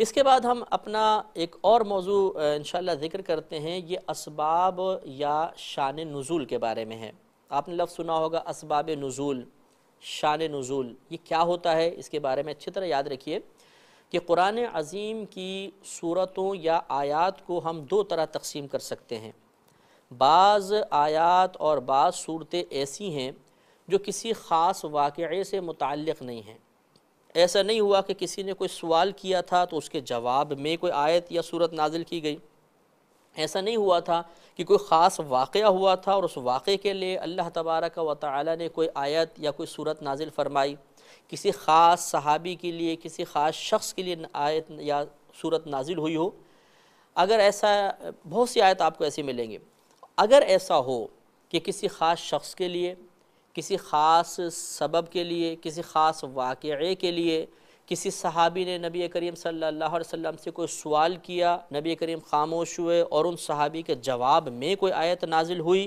इसके बाद हम अपना एक और मौजू इन ज़िक्र करते हैं ये इसबाब या शान नज़ुल के बारे में है आपने लफ्ज़ सुना होगा इसबाब नज़ुल शान नज़ुल ये क्या होता है इसके बारे में अच्छी तरह याद रखिए कि कुरान अज़ीम की सूरतों या आयात को हम दो तरह तकसीम कर सकते हैं बाज़ आयात और बाज़ सूरतें ऐसी हैं जो किसी ख़ास वाक़े से मुतक़ नहीं हैं ऐसा नहीं हुआ कि किसी ने कोई सवाल किया था तो उसके जवाब में कोई आयत या सूरत नाजिल की गई ऐसा नहीं हुआ था कि कोई ख़ास वाक़ हुआ था और उस वाक़े के लिए अल्लाह तबारक व ताली ने कोई आयत या कोई सूरत नाजिल फरमाई किसी ख़ास सहाबी के लिए किसी ख़ास शख्स के लिए आयत या सूरत नाजिल हुई हो अगर ऐसा बहुत सी आयत आपको ऐसी मिलेंगी अगर ऐसा हो कि किसी ख़ास शख्स के लिए किसी ख़ास सबब के लिए किसी ख़ास वाक़े के लिए किसी सहाबी ने नबी करीम सल्लल्लाहु अलैहि वसल्लम से कोई सवाल किया नबी करीम खामोश हुए और उन सहाबी के जवाब में कोई आयत नाजिल हुई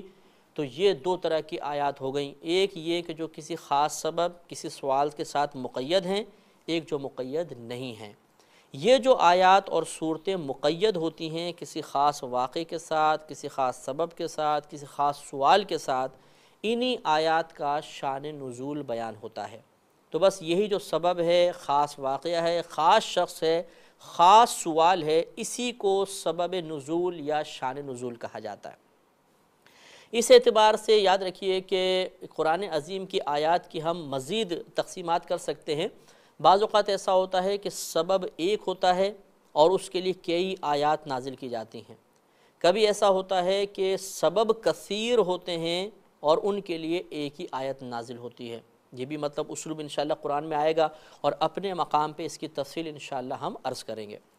तो ये दो तरह की आयत हो गई एक ये कि जो किसी ख़ास सबब किसी सवाल के साथ मुक़ैद हैं एक जो मुद नहीं हैं ये जो आयत और सूरतें मुक़ैद होती हैं किसी ख़ास वाक़े के साथ किसी ख़ास सबब के साथ किसी ख़ास सवाल के साथ इन्हीं आयात का शान नज़ुल बयान होता है तो बस यही जो सबब है ख़ास वाक़ है ख़ास शख्स है ख़ास सवाल है इसी को सबब नज़ुल या शान नज़ुल कहा जाता है इस एतबार से याद रखिए कि कुरान अजीम की आयात की हम मज़ीद तकसीमत कर सकते हैं बाज़ात ऐसा होता है कि सबब एक होता है और उसके लिए कई आयात नाजिल की जाती हैं कभी ऐसा होता है कि सबब कसीर होते हैं और उनके लिए एक ही आयत नाजिल होती है ये भी मतलब उसलूब इन कुरान में आएगा और अपने मकाम पर इसकी तफसील इन हम अर्ज़ करेंगे